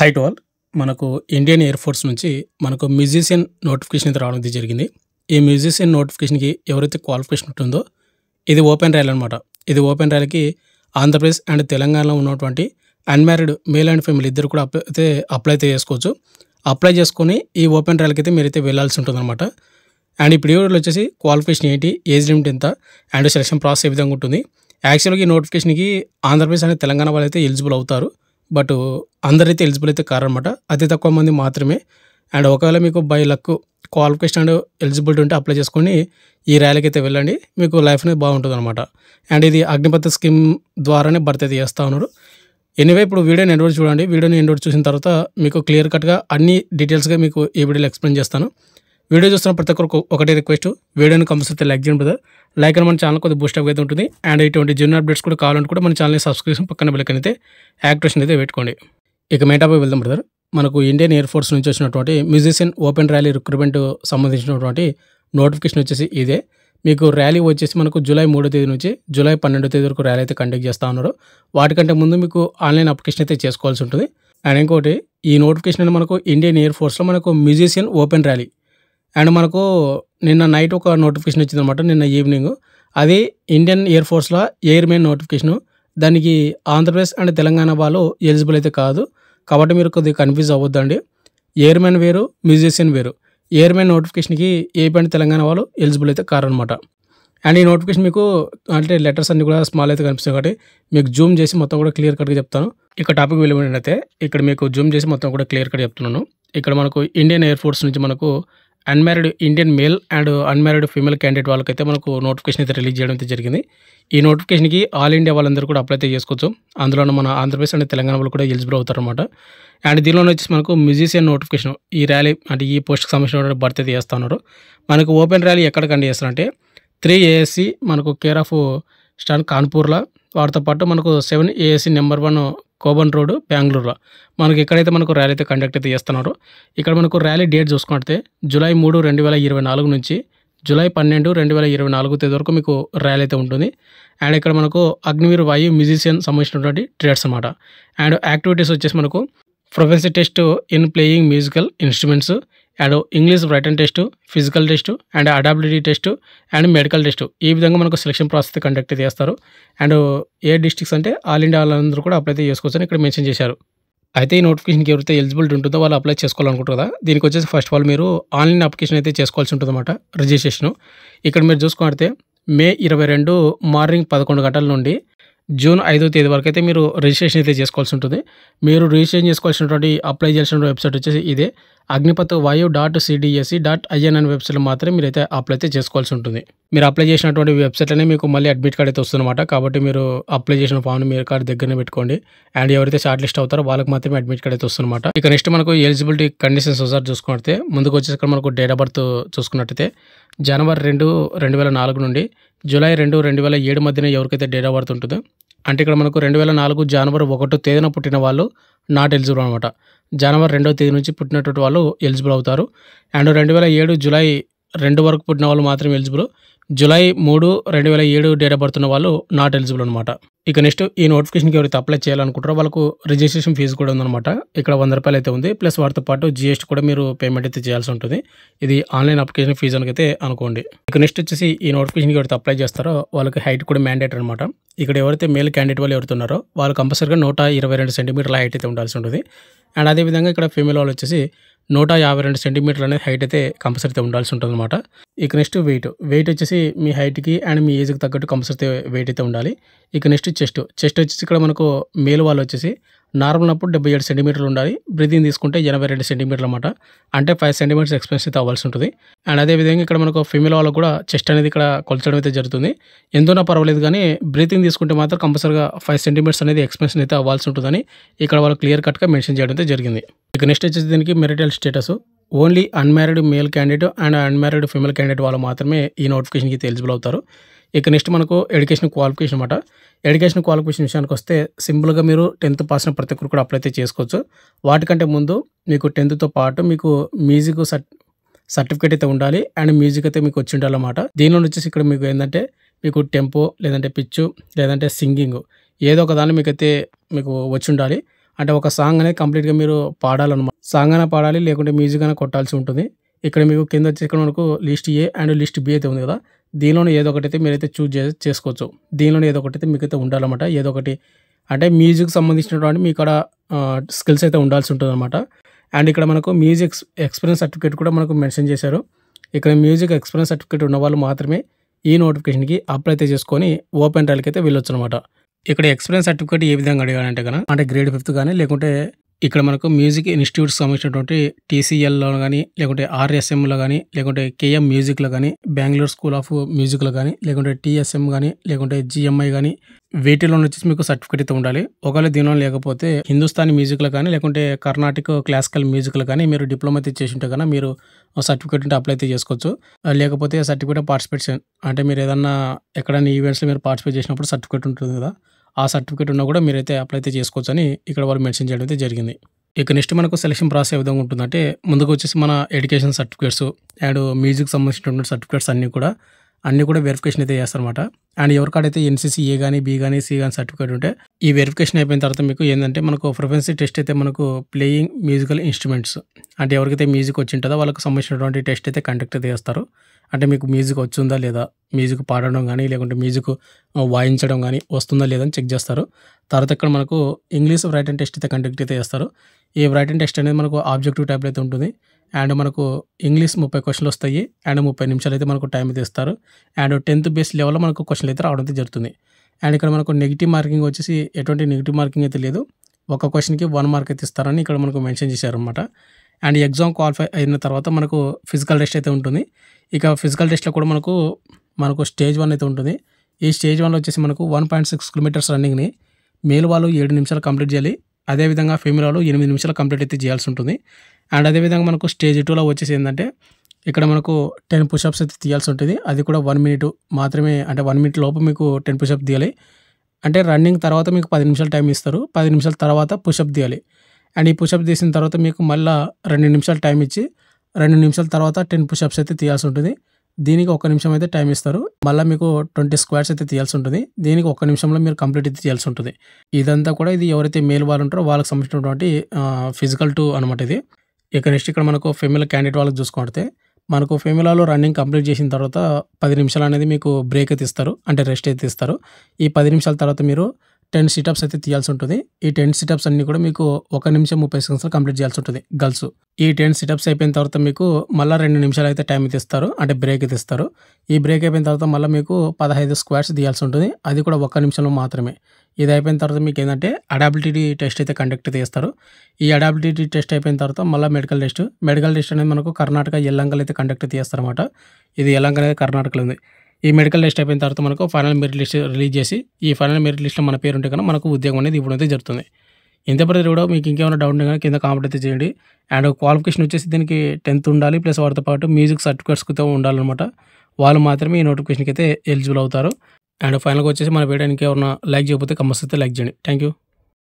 height wall మనకు Indian Air Force నుంచి మనకు మ్యూజిషియన్ నోటిఫికేషన్ రావడం జరిగింది ఈ మ్యూజిషియన్ నోటిఫికేషన్కి ఎవరైతే క్వాలిఫికేషన్ ఉంటుందో ఇది ఓపెన్ ర్యాలీ అనమాట ఇది ఓపెన్ ర్యాలీకి ఆంధ్రప్రదేశ్ అండ్ తెలంగాణలో ఉన్నటువంటి అన్మ్యారీడ్ మేల్ అండ్ ఫీమేల్ ఇద్దరు కూడా అప్లై అయితే అప్లై అయితే చేసుకోవచ్చు అప్లై చేసుకొని ఈ ఓపెన్ ర్యాలీకి అయితే మీరైతే వెళ్ళాల్సి అనమాట అండ్ ఇప్పుడు వీడియోలో వచ్చేసి క్వాలిఫికేషన్ ఏంటి ఏజ్ లిమిట్ ఎంత అండ్ సెలక్షన్ ప్రాసెస్ ఏ విధంగా ఉంటుంది యాక్చువల్గా ఈ నోటిఫికేషన్కి ఆంధ్రప్రదేశ్ అండ్ తెలంగాణ వాళ్ళు అయితే ఎలిజిబుల్ అవుతారు బట్ అందరైతే ఎలిజిబుల్ అయితే కారనమాట అతి తక్కువ మంది మాత్రమే అండ్ ఒకవేళ మీకు by luck qualification and eligibility ఉంటే అప్లై చేసుకొని ఈ ర్యాలీకి అయితే వెళ్ళండి మీకు లైఫ్ అనేది బాగుంటుంది అనమాట అండ్ ఇది అగ్నిపథ స్కీమ్ ద్వారానే భర్త అయితే చేస్తూ ఉన్నాడు ఎనివే ఇప్పుడు వీడియోని ఎండోడ్ చూడండి వీడియోని ఎండోడ్ చూసిన తర్వాత మీకు క్లియర్ కట్గా అన్ని డీటెయిల్స్గా మీకు ఈ వీడియోలో ఎక్స్ప్లెయిన్ చేస్తాను వీడియో చూస్తున్న ప్రతి ఒక్కరికి ఒకటే రిక్వెస్ట్ వీడియోని కంపల్సరీ లైక్ చేయండి బ్రదర్ లైక్ అని మన ఛానల్ కొద్దిగా బూస్ట్ అయితే ఉంటుంది అండ్ ఇటువంటి జూనియర్ అప్డేట్స్ కూడా కావాలంటే కూడా మన ఛానల్ని సబ్స్క్రిప్షన్ పక్కన బిల్కన్ అయితే యాక్టివేషన్ అయితే పెట్టుకోండి ఇక మేటాపై వెళ్దాం బ్రదర్ మనకు ఇండియన్ ఎయిర్ ఫోర్స్ నుంచి వచ్చినటువంటి మ్యూజిషియన్ ఓపెన్ ర్యాలీ రిక్రూట్మెంట్ సంబంధించినటువంటి నోటిఫికేషన్ వచ్చేసి ఇదే మీకు ర్యాలీ వచ్చేసి మనకు జూలై మూడో తేదీ నుంచి జూలై పన్నెండో తేదీ వరకు ర్యాలీ అయితే కండక్ట్ చేస్తూ ఉన్నారు వాటికంటే ముందు మీకు ఆన్లైన్ అప్లికేషన్ అయితే చేసుకోవాల్సి ఉంటుంది అండ్ ఇంకోటి ఈ నోటిఫికేషన్ మనకు ఇండియన్ ఎయిర్ ఫోర్స్లో మనకు మ్యూజిషియన్ ఓపెన్ ర్యాలీ అండ్ మనకు నిన్న నైట్ ఒక నోటిఫికేషన్ వచ్చింది అనమాట నిన్న ఈవినింగ్ అది ఇండియన్ ఎయిర్ ఫోర్స్లో ఎయిర్మెన్ నోటిఫికేషను దానికి ఆంధ్రప్రదేశ్ అండ్ తెలంగాణ వాళ్ళు ఎలిజిబుల్ అయితే కాదు కాబట్టి మీరు కొద్దిగా కన్ఫ్యూజ్ అవ్వద్దండి ఎయిర్మెన్ వేరు మ్యూజిషియన్ వేరు ఎయిర్మెన్ నోటిఫికేషన్కి ఏపీ అండ్ తెలంగాణ వాళ్ళు ఎలిజిబుల్ అయితే కారనమాట అండ్ ఈ నోటిఫికేషన్ మీకు అంటే లెటర్స్ అన్నీ కూడా స్మాల్ అయితే కనిపిస్తుంది కాబట్టి మీకు జూమ్ చేసి మొత్తం కూడా క్లియర్ కట్గా చెప్తాను ఇక్కడ టాపిక్ అయితే ఇక్కడ మీకు జూమ్ చేసి మొత్తం కూడా క్లియర్ కట్ చెప్తున్నాను ఇక్కడ మనకు ఇండియన్ ఎయిర్ ఫోర్స్ నుంచి మనకు unmarried Indian male and unmarried female candidate వాళ్ళకైతే మనకు నోటిఫికేషన్ అయితే రిలీజ్ చేయడం అయితే జరిగింది ఈ నోటిఫికేషన్కి ఆల్ ఇండియా వాళ్ళందరూ కూడా అప్లై అయితే చేసుకోవచ్చు అందులోనూ మన ఆంధ్రప్రదేశ్ అండ్ తెలంగాణ వాళ్ళు కూడా ఎలిజిబుల్ అవుతారనమాట అండ్ దీనిలోనే వచ్చేసి మనకు మ్యూజిషియన్ నోటిఫికేషన్ ఈ ర్యాలీ అంటే ఈ పోస్ట్కి సంబంధించిన భర్త అయితే చేస్తున్నారు మనకు ఓపెన్ ర్యాలీ ఎక్కడ కండి చేస్తారంటే త్రీ ఏఎస్సి మనకు కేర్ ఆఫ్ స్టాండ్ కాన్పూర్లో వాటితో పాటు మనకు seven ASC number one Cubbon road బెంగళూరులో మనకి ఎక్కడైతే మనకు ర్యాలీ అయితే కండక్ట్ అయితే చేస్తున్నారో ఇక్కడ మనకు ర్యాలీ డేట్ చూసుకుంటే జూలై మూడు రెండు వేల ఇరవై నాలుగు నుంచి జూలై పన్నెండు రెండు వేల ఇరవై నాలుగు తేదీ వరకు మీకు ర్యాలీ అయితే ఉంటుంది అండ్ ఇక్కడ మనకు అగ్నివీర్ వాయు మ్యూజిషియన్ సంబంధించినటువంటి ట్రేడ్స్ అనమాట అండ్ యాక్టివిటీస్ వచ్చేసి మనకు professor test in playing musical instruments and English written test physical test and adaptability test and medical test ఈ విధంగా మనకు సెలక్షన్ ప్రాసెస్ కండక్ట్ చేస్తారు అండ్ ఏ డిస్ట్రిక్ట్స్ అంటే ఆల్ ఇండియా వాళ్ళందరూ కూడా అప్లై చేసుకోవచ్చని ఇక్కడ మెన్షన్ చేశారు అయితే ఈ నోటిఫికేషన్కి ఎవరైతే ఎలిజిబిలిటీ ఉంటుందో వాళ్ళు అప్లై చేసుకోవాలనుకుంటారు కదా దీనికి వచ్చేసి ఫస్ట్ ఆఫ్ ఆల్ మీరు ఆన్లైన్ అప్లికేషన్ అయితే చేసుకోవాల్సి ఉంటుందన్నమాట రిజిస్ట్రేషన్ ఇక్కడ మీరు చూసుకుంటే మే ఇరవై రెండు మార్నింగ్ పదకొండు గంటల నుండి జూన్ ఐదో తేదీ వరకు అయితే మీరు రిజిస్ట్రేషన్ అయితే చేసుకోవాల్సి ఉంటుంది మీరు రిజిస్ట్రేషన్ చేసుకోవాల్సినటువంటి అప్లై చేసిన వెబ్సైట్ వచ్చేసి ఇదే Agnipath Vayu dot CDAC e dot IN అనే వెబ్సైట్లో మాత్రమే అయితే అప్లై అయితే చేసుకోవాల్సి ఉంటుంది మీరు అప్లై చేసినటువంటి వెబ్సైట్లోనే మీకు మళ్ళీ అడ్మిట్ కార్డ్ అయితే వస్తుందన్నమాట కాబట్టి మీరు అప్లై చేసిన ఫామ్ని మీరు కార్డు దగ్గరనే పెట్టుకోండి అండ్ ఎవరైతే షార్ట్ లిస్ట్ అవుతారో వాళ్ళకి మాత్రమే అడ్మిట్ కార్డ్ అయితే వస్తుందన్నమాట ఇక నెక్స్ట్ మనకు ఎలిజిబిలిటీ కండిషన్స్ ఒకసారి చూసుకుంటే ముందుకు వచ్చేసరికి మనకు డేట్ ఆఫ్ బర్త్ చూసుకున్నట్టయితే జనవరి రెండు రెండు వేల నాలుగు నుండి జూలై రెండు రెండు వేల ఏడు మధ్యన ఎవరికైతే డేట్ ఆఫ్ బర్త్ ఉంటుందో అంటే ఇక్కడ మనకు రెండు వేల నాలుగు జనవరి ఒకటో తేదీన పుట్టిన వాళ్ళు నాట్ ఎలిజిబుల్ అనమాట జనవరి రెండో తేదీ నుంచి పుట్టినటువంటి వాళ్ళు ఎలిజిబుల్ అవుతారు అండ్ రెండు వేల ఏడు జూలై రెండు వరకు పుట్టిన వాళ్ళు మాత్రమే ఎలిజిబుల్ జూలై మూడు రెండు వేల ఏడు డేట్ ఆఫ్ బర్త్ ఉన్న వాళ్ళు నాట్ ఎలిజిబుల్ అనమాట ఇక నెక్స్ట్ ఈ నోటిఫికేషన్కి ఎవరైతే అప్లై చేయాలనుకుంటారో వాళ్ళకు రిజిస్ట్రేషన్ ఫీజు కూడా ఉందన్నమాట ఇక్కడ వంద రూపాయలు అయితే ఉంది ప్లస్ వాటితో పాటు జిఎస్టీ కూడా మీరు పేమెంట్ అయితే చేయాల్సి ఉంటుంది ఇది ఆన్లైన్ అప్లికేషన్ ఫీజు అయితే అనుకోండి ఇక నెక్స్ట్ వచ్చేసి ఈ నోటిఫికేషన్కి ఎవరైతే అప్లై చేస్తారో వాళ్ళకి హైట్ కూడా మ్యాండేట్ అనమాట ఇక్కడ ఎవరైతే మేల్ క్యాండిడేట్ వాళ్ళు ఎవరుతున్నారో వాళ్ళు కంపల్సరీగా నూట ఇరవై రెండు సెంటీమీటర్ల హైట్ అయితే ఉండాల్సి ఉంటుంది అండ్ అదేవిధంగా ఇక్కడ ఫీమేల్ వాళ్ళు వచ్చేసి నూట యాభై రెండు సెంటీమీటర్లు అనేది హైట్ అయితే కంపల్సరీ ఉండాల్సి ఉంటుంది అనమాట ఇక నెక్స్ట్ వెయిట్ వెయిట్ వచ్చేసి మీ హైట్కి అండ్ మీ ఏజ్కి తగ్గట్టు కంపల్సరీ వెయిట్ అయితే ఉండాలి ఇక నెక్స్ట్ చెస్ట్ చెస్ట్ వచ్చేసి ఇక్కడ మనకు మేలు వాళ్ళు వచ్చేసి నార్మల్ అప్పుడు డెబ్బై ఏడు సెంటీమీటర్లు ఉండాలి బ్రీదింగ్ తీసుకుంటే ఎనభై రెండు సెంటీమీటర్లు అనమాట అంటే ఫైవ్ సెంటీమీటర్స్ అయితే అవ్వాల్సి ఉంటుంది అండ్ అదేవిధంగా ఇక్కడ మనకు ఫీమేల్ వాళ్ళకు కూడా చెస్ట్ అనేది ఇక్కడ కొలచడం అయితే జరుగుతుంది ఎంతోనా పర్వాలేదు కానీ బ్రీతింగ్ తీసుకుంటే మాత్రం కంపల్సరిగా ఫైవ్ సెంటీమీటర్స్ అనేది ఎక్స్పెన్షన్ అయితే అవ్వాల్సి ఉంటుందని ఇక్కడ వాళ్ళు క్లియర్ కట్గా మెన్షన్ చేయడం అయితే జరిగింది ఇక నెక్స్ట్ వచ్చేసి దీనికి marital status only unmarried male candidate and unmarried female candidate వాళ్ళు మాత్రమే ఈ నోటిఫికేషన్కి ఎలిజిబుల్ అవుతారు ఇక నెక్స్ట్ మనకు ఎడ్యుకేషన్ క్వాలిఫికేషన్ అనమాట ఎడ్యుకేషన్ క్వాలిఫికేషన్ విషయానికి వస్తే సింపుల్గా మీరు టెన్త్ పాస్ అయిన ప్రతి ఒక్కరు కూడా అప్లై అయితే చేసుకోవచ్చు వాటికంటే ముందు మీకు టెన్త్తో పాటు మీకు మ్యూజిక్ సర్టిఫికేట్ అయితే ఉండాలి అండ్ మ్యూజిక్ అయితే మీకు వచ్చి ఉండాలన్నమాట దీనిలో వచ్చేసి ఇక్కడ మీకు ఏంటంటే మీకు టెంపో లేదంటే పిచ్చు లేదంటే సింగింగ్ ఏదో ఒక దాన్ని మీకైతే మీకు వచ్చి ఉండాలి అంటే ఒక సాంగ్ అనేది కంప్లీట్గా మీరు పాడాలన్నమాట సాంగ్ అయినా పాడాలి లేకుంటే మ్యూజిక్ అయినా కొట్టాల్సి ఉంటుంది ఇక్కడ మీకు కింద వచ్చి ఇక్కడ మనకు list A and list B అయితే ఉంది కదా దీనిలోనే ఏదో ఒకటి అయితే మీరైతే చూజ్ చే చేసుకోవచ్చు దీనిలోనే ఏదో ఒకటి అయితే మీకైతే ఉండాలన్నమాట ఏదో ఒకటి అంటే మ్యూజిక్ సంబంధించినటువంటి మీ ఇక్కడ స్కిల్స్ అయితే ఉండాల్సి ఉంటుంది అనమాట అండ్ ఇక్కడ మనకు మ్యూజిక్ ఎక్స్పీరియన్స్ సర్టిఫికేట్ కూడా మనకు మెన్షన్ చేశారు ఇక్కడ మ్యూజిక్ ఎక్స్పీరియన్స్ సర్టిఫికేట్ ఉన్న వాళ్ళు మాత్రమే ఈ నోటిఫికేషన్కి అప్లై అయితే చేసుకొని ఓపెన్ ట్రయల్కి అయితే వెళ్ళొచ్చు అనమాట ఇక్కడ ఎక్స్పీరియన్స్ సర్టిఫికేట్ ఏ విధంగా అడిగాడంటే కనుక అంటే గ్రేడ్ ఫిఫ్త్ కానీ లేకుంటే ఇక్కడ మనకు మ్యూజిక్ ఇన్స్టిట్యూట్ సంబంధించినటువంటి టీసీఎల్లో కానీ లేకుంటే ఆర్ఎస్ఎంలో కానీ లేకుంటే కేఎం మ్యూజిక్లో కానీ బెంగళూరు స్కూల్ ఆఫ్ మ్యూజిక్లో కానీ లేకుంటే టీఎస్ఎం కానీ లేకుంటే జిఎంఐ కానీ వీటిలో వచ్చేసి మీకు సర్టిఫికేట్ అయితే ఉండాలి ఒకవేళ దీనిలో లేకపోతే హిందుస్థానీ మ్యూజిక్లో కానీ లేకుంటే కర్ణాటక క్లాసికల్ మ్యూజిక్లో కానీ మీరు డిప్లొమా అయితే చేసి ఉంటే కానీ మీరు సర్టిఫికేట్ ఉంటే అప్లై అయితే చేసుకోవచ్చు లేకపోతే సర్టిఫికేట్ పార్టిసిపేట్ అంటే మీరు ఏదన్నా ఎక్కడైనా ఈవెంట్స్లో మీరు పార్టిసిపేట్ చేసినప్పుడు సర్టిఫికేట్ ఉంటుంది కదా ఆ సర్టిఫికేట్ ఉన్నా కూడా మీరైతే అప్లై అయితే చేసుకోవచ్చు అని ఇక్కడ వాళ్ళు మెన్షన్ చేయడం అయితే జరిగింది ఇక నెక్స్ట్ మనకు సెలక్షన్ ప్రాసెస్ ఏ విధంగా ఉంటుందంటే ముందుకు వచ్చేసి మన ఎడ్యుకేషన్ సర్టిఫికేట్స్ అండ్ మ్యూజిక్ సంబంధించినటువంటి సర్టిఫికేట్స్ అన్నీ కూడా అన్నీ కూడా వెరిఫికేషన్ అయితే చేస్తారనమాట అండ్ ఎవరికాడైతే ఎన్సీసీ ఏ కానీ బీ కానీ సి కానీ సర్టిఫికేట్ ఉంటే ఈ వెరిఫికేషన్ అయిపోయిన తర్వాత మీకు ఏంటంటే మనకు ఫ్రిక్వెన్సీ టెస్ట్ అయితే మనకు ప్లేయింగ్ మ్యూజికల్ ఇన్స్ట్రుమెంట్స్ అంటే ఎవరికైతే మ్యూజిక్ వచ్చి ఉంటుందో వాళ్ళకి సంబంధించినటువంటి టెస్ట్ అయితే కండక్ట్ అయితే చేస్తారు అంటే మీకు మ్యూజిక్ వచ్చిందా లేదా మ్యూజిక్ పాడడం కానీ లేకుంటే మ్యూజిక్ వాయించడం కానీ వస్తుందా లేదని చెక్ చేస్తారు తర్వాత ఇక్కడ మనకు ఇంగ్లీష్ వ్రైట్ అండ్ టెస్ట్ అయితే కండక్ట్ అయితే చేస్తారు ఈ వ్రైట్ అండ్ టెస్ట్ అనేది మనకు ఆబ్జెక్టివ్ టైప్లో అయితే ఉంటుంది అండ్ మనకు ఇంగ్లీష్ ముప్పై క్వశ్చన్లు వస్తాయి అండ్ ముప్పై నిమిషాలు అయితే మనకు టైం అయితే ఇస్తారు అండ్ టెన్త్ బేస్ లెవెల్లో మనకు క్వశ్చన్లు అయితే రావడం అయితే జరుగుతుంది అండ్ ఇక్కడ మనకు నెగిటివ్ మార్కింగ్ వచ్చేసి ఎటువంటి నెగిటివ్ మార్కింగ్ అయితే లేదు ఒక క్వశ్చన్కి వన్ మార్క్ అయితే ఇస్తారని ఇక్కడ మనకు మెన్షన్ చేశారనమాట అండ్ ఎగ్జామ్ క్వాలిఫై అయిన తర్వాత మనకు ఫిజికల్ టెస్ట్ అయితే ఉంటుంది ఇక ఫిజికల్ టెస్ట్లో కూడా మనకు మనకు స్టేజ్ వన్ అయితే ఉంటుంది ఈ స్టేజ్ వన్లో వచ్చేసి మనకు వన్ పాయింట్ సిక్స్ కిలోమీటర్స్ రన్నింగ్ని మేలు వాళ్ళు ఏడు నిమిషాలు కంప్లీట్ చేయాలి అదేవిధంగా ఫీమేల్ వాళ్ళు ఎనిమిది నిమిషాలు కంప్లీట్ అయితే చేయాల్సి ఉంటుంది అండ్ అదేవిధంగా మనకు స్టేజ్ టూలో వచ్చేసి ఏంటంటే ఇక్కడ మనకు టెన్ పుషప్స్ అయితే తీయాల్సి ఉంటుంది అది కూడా వన్ మినిట్ మాత్రమే అంటే వన్ మినిట్ లోపు మీకు టెన్ పుషప్ తీయాలి అంటే రన్నింగ్ తర్వాత మీకు పది నిమిషాలు టైం ఇస్తారు పది నిమిషాల తర్వాత పుషప్ తీయాలి అండ్ ఈ పుషప్ తీసిన తర్వాత మీకు మళ్ళీ రెండు నిమిషాలు టైం ఇచ్చి రెండు నిమిషాల తర్వాత టెన్ పుషప్స్ అయితే తీయాల్సి ఉంటుంది దీనికి ఒక నిమిషం అయితే టైం ఇస్తారు మళ్ళీ మీకు ట్వంటీ స్క్వాడ్స్ అయితే తీయాల్సి ఉంటుంది దీనికి ఒక నిమిషంలో మీరు కంప్లీట్ అయితే చేయాల్సి ఉంటుంది ఇదంతా కూడా ఇది ఎవరైతే మేల్ వాళ్ళు ఉంటారో వాళ్ళకి సంబంధించినటువంటి ఫిజికల్ టూ అనమాట ఇది ఇక నెక్స్ట్ ఇక్కడ మనకు ఫెమిల క్యాండిడేట్ వాళ్ళకి చూసుకుంటే మనకు ఫెమిలాలో రన్నింగ్ కంప్లీట్ చేసిన తర్వాత పది నిమిషాలు అనేది మీకు బ్రేక్ అయితే ఇస్తారు అంటే రెస్ట్ అయితే ఇస్తారు ఈ పది నిమిషాల తర్వాత మీరు టెన్ సిటప్స్ అయితే తీయాల్సి ఉంటుంది ఈ టెన్ సిటప్స్ అన్ని కూడా మీకు ఒక నిమిషం ముప్పై సెకండ్స్లో కంప్లీట్ చేయాల్సి ఉంటుంది గర్ల్స్ ఈ టెన్ సిటప్స్ అయిపోయిన తర్వాత మీకు మళ్ళీ రెండు నిమిషాలు అయితే టైం తీస్తారు ఇస్తారు అంటే బ్రేక్ తీస్తారు ఇస్తారు ఈ బ్రేక్ అయిపోయిన తర్వాత మళ్ళీ మీకు పదహైదు స్క్వాడ్స్ తీయాల్సి ఉంటుంది అది కూడా ఒక్క నిమిషంలో మాత్రమే ఇది అయిపోయిన తర్వాత మీకు ఏంటంటే అడాబిలిటీ టెస్ట్ అయితే కండక్ట్ చేస్తారు ఈ అడాబిలిటీ టెస్ట్ అయిపోయిన తర్వాత మళ్ళీ మెడికల్ టెస్ట్ మెడికల్ టెస్ట్ అనేది మనకు కర్ణాటక ఎల్లంగలు అయితే కండక్ట్ చేస్తారన్నమాట ఇది ఎల్లంకల్ అనేది కర్ణాటకలో ఉంది ఈ మెడికల్ టెస్ట్ అయిపోయిన తర్వాత మనకు ఫైనల్ మెరిట్ లిస్ట్ రిలీజ్ చేసి ఈ ఫైనల్ మెరిట్ లిస్ట్లో మన పేరు ఉంటే కనుక మనకు ఉద్యోగం అనేది ఇప్పుడు అయితే జరుగుతుంది ఇంత ప్రతి కూడా మీకు ఇంకేమైనా డౌట్ ఉంటే కనుక కింద కామెంట్ అయితే చేయండి అండ్ క్వాలిఫికేషన్ వచ్చేసి దీనికి టెన్త్ ఉండాలి ప్లస్ వాటితో పాటు మ్యూజిక్ సర్టిఫికేట్స్తో ఉండాలన్నమాట వాళ్ళు మాత్రమే ఈ నోటిఫికేషన్కి అయితే ఎలిజిబుల్ అవుతారు అండ్ ఫైనల్గా వచ్చేసి మన వీడియో ఇంకేమైనా లైక్ చేయకపోతే కంపల్సరీ లైక్ చేయండి థ్యాంక్ యూ